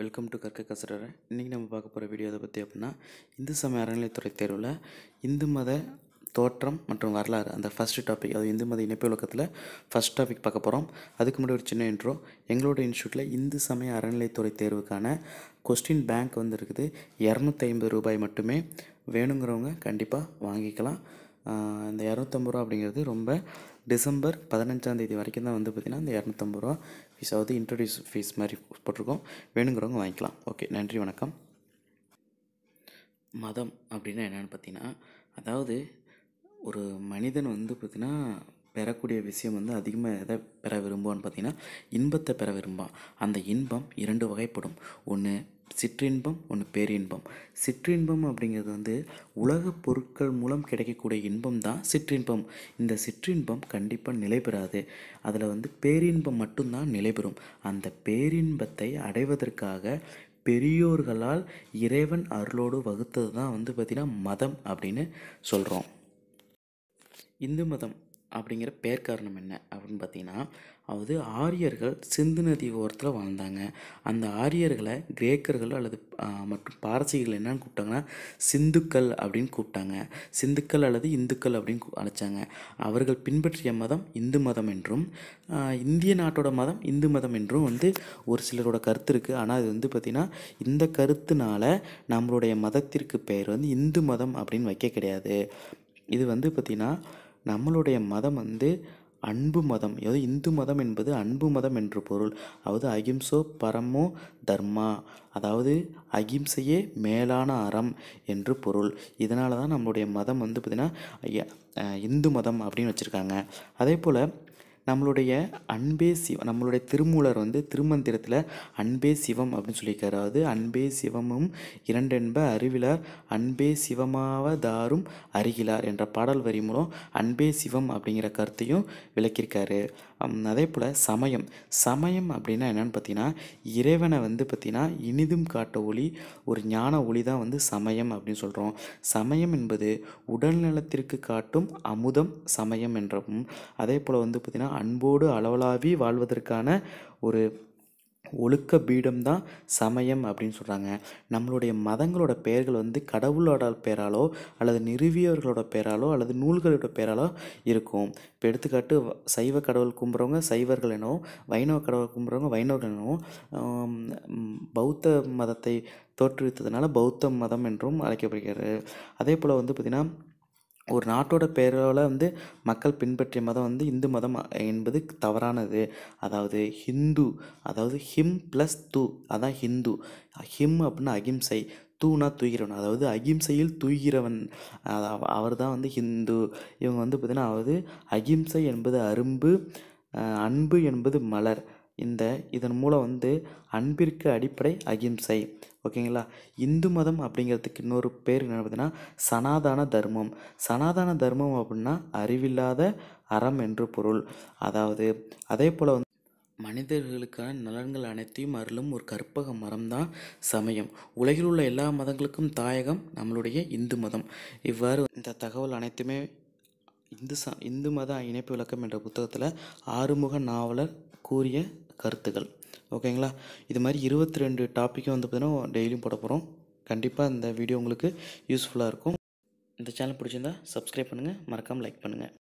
welcome to கற்க கசரரை இன்றைக்கி நம்ம பார்க்க போகிற வீடியோ அதை பற்றி அப்படின்னா இந்து சமய அறநிலைத்துறை தேர்வில் இந்து மத தோற்றம் மற்றும் வரலாறு அந்த ஃபஸ்ட் டாபிக் அது இந்து மத இணைப்பு விளக்கத்தில் ஃபஸ்ட் டாபிக் பார்க்க போகிறோம் அதுக்கு முன்னாடி ஒரு சின்ன இன்ட்ரோ எங்களோட இன்ஸ்டியூட்டில் இந்து சமய அறநிலையத்துறை தேர்வுக்கான கொஸ்டின் பேங்க் வந்து இருக்குது ரூபாய் மட்டுமே வேணுங்கிறவங்க கண்டிப்பாக வாங்கிக்கலாம் இந்த இரநூத்தம்பது ரூபா அப்படிங்கிறது ரொம்ப டிசம்பர் பதினஞ்சாந்தேதி வரைக்கும் தான் வந்து பார்த்திங்கன்னா இந்த இரநூத்தம்பது ரூபா ஃபீஸாவது இன்ட்ரடியூஸ் ஃபீஸ் மாதிரி போட்டிருக்கோம் வேணுங்கிறவங்க வாங்கிக்கலாம் ஓகே நன்றி வணக்கம் மதம் அப்படின்னா என்னென்னு பார்த்தீங்கன்னா அதாவது ஒரு மனிதன் வந்து பார்த்திங்கன்னா பெறக்கூடிய விஷயம் வந்து அதிகமாக எதை பெற விரும்புவான்னு பார்த்தீங்கன்னா இன்பத்தை பெற விரும்பான் அந்த இன்பம் இரண்டு வகைப்படும் ஒன்று சிற்றின்பம் ஒன்று பேரின்பம் சிற்றின்பம் அப்படிங்கிறது வந்து உலக பொருட்கள் மூலம் கிடைக்கக்கூடிய இன்பம் தான் சிற்றின்பம் இந்த சிற்றின்பம் கண்டிப்பாக நிலை பெறாது அதில் வந்து பேரின்பம் மட்டும்தான் நிலை பெறும் அந்த பேரின்பத்தை அடைவதற்காக பெரியோர்களால் இறைவன் அருளோடு வகுத்தது தான் வந்து பார்த்திங்கன்னா மதம் அப்படின்னு சொல்கிறோம் இந்து மதம் அப்படிங்கிற பேர் காரணம் என்ன அப்படின்னு பார்த்தீங்கன்னா அதாவது ஆரியர்கள் சிந்து நதி ஓரத்தில் வாழ்ந்தாங்க அந்த ஆரியர்களை கிரேக்கர்கள் அல்லது மற்றும் பாரசீகர்கள் என்னன்னு கூப்பிட்டாங்கன்னா சிந்துக்கள் அப்படின்னு கூப்பிட்டாங்க சிந்துக்கள் அல்லது இந்துக்கள் அப்படின்னு அழைச்சாங்க அவர்கள் பின்பற்றிய மதம் இந்து மதம் என்றும் இந்திய நாட்டோட மதம் இந்து மதம் என்றும் வந்து ஒரு சிலரோட கருத்து இருக்குது ஆனால் அது வந்து பார்த்திங்கன்னா இந்த கருத்துனால நம்மளுடைய மதத்திற்கு பெயர் வந்து இந்து மதம் அப்படின்னு வைக்க கிடையாது இது வந்து பார்த்திங்கன்னா நம்மளுடைய மதம் வந்து அன்பு மதம் அதாவது இந்து மதம் என்பது அன்பு மதம் என்று பொருள் அதாவது அகிம்சோ பரமோ தர்மா அதாவது அகிம்சையே மேலான அறம் என்று பொருள் இதனால தான் நம்மளுடைய மதம் வந்து பார்த்திங்கன்னா இந்து மதம் அப்படின்னு வச்சுருக்காங்க அதே போல் நம்மளுடைய அன்பே சிவம் நம்மளுடைய திருமூலர் வந்து திருமந்திரத்தில் அன்பே சிவம் அப்படின்னு சொல்லியிருக்காரு அதாவது அன்பே சிவமும் இரண்டென்ப அறிவிலார் அன்பே சிவமாவதாரும் அருகிலார் என்ற பாடல் வரி மூலம் அன்பே சிவம் அப்படிங்கிற கருத்தையும் விளக்கியிருக்காரு அதே போல் சமயம் சமயம் அப்படின்னா என்னென்னு பார்த்தீங்கன்னா இறைவனை வந்து பார்த்திங்கன்னா இனிதும் காட்ட ஒளி ஒரு ஞான ஒளி தான் வந்து சமயம் அப்படின்னு சொல்கிறோம் சமயம் என்பது உடல்நலத்திற்கு காட்டும் அமுதம் சமயம் என்றும் அதே போல் வந்து பார்த்திங்கன்னா அன்போடு அளவலாவி வாழ்வதற்கான ஒரு ஒழுக்க பீடம் தான் சமயம் அப்படின்னு சொல்கிறாங்க நம்மளுடைய மதங்களோட பெயர்கள் வந்து கடவுளோட பெயராலோ அல்லது நிறுவியவர்களோட பெயராலோ அல்லது நூல்களோட பெயராலோ இருக்கும் இப்போ எடுத்துக்காட்டு சைவ கடவுள் கும்புறவங்க சைவர்கள் எனவும் வைணவ கடவுள் கும்புறவங்க வைணவர்கள் எனவும் பௌத்த மதத்தை தோற்றுவித்ததுனால பௌத்த மதம் என்றும் அழைக்கப்படுகிறது அதே போல் வந்து பார்த்திங்கன்னா ஒரு நாட்டோட பெயரால் வந்து மக்கள் பின்பற்றிய மதம் வந்து இந்து மதம் என்பது தவறானது அதாவது ஹிந்து அதாவது ஹிம் ப்ளஸ் தூ அதான் ஹிந்து ஹிம் அப்படின்னா அகிம்சை தூனா தூய்கிறவன் அதாவது அகிம்சையில் தூய்கிறவன் அவர் தான் வந்து ஹிந்து இவங்க வந்து பார்த்திங்கன்னா அதாவது அகிம்சை என்பது அரும்பு அன்பு என்பது மலர் இந்த இதன் மூலம் வந்து அன்பிற்கு அடிப்படை அகிம்சை ஓகேங்களா இந்து மதம் அப்படிங்கிறதுக்கு இன்னொரு பேர் என்ன பார்த்தீங்கன்னா சனாதன தர்மம் சனாதன தர்மம் அப்படின்னா அறிவில்லாத அறம் என்று பொருள் அதாவது அதே போல் வந்து மனிதர்களுக்கான நலன்கள் அனைத்தையும் அருளும் ஒரு கற்பக மரம் தான் சமயம் உலகில் உள்ள எல்லா மதங்களுக்கும் தாயகம் நம்மளுடைய இந்து மதம் இவ்வாறு இந்த தகவல் அனைத்துமே இந்து ச இந்து மத இணைப்பு விளக்கம் என்ற புத்தகத்தில் ஆறுமுக நாவலர் கூறிய கருத்துக்கள் ஓகேங்களா இது மாதிரி இருபத்தி ரெண்டு டாப்பிக்கும் வந்து பார்த்திங்கன்னா டெய்லியும் போட போகிறோம் கண்டிப்பாக இந்த வீடியோ உங்களுக்கு யூஸ்ஃபுல்லாக இருக்கும் இந்த சேனல் பிடிச்சிருந்தா சப்ஸ்கிரைப் பண்ணுங்கள் மறக்காமல் லைக் பண்ணுங்கள்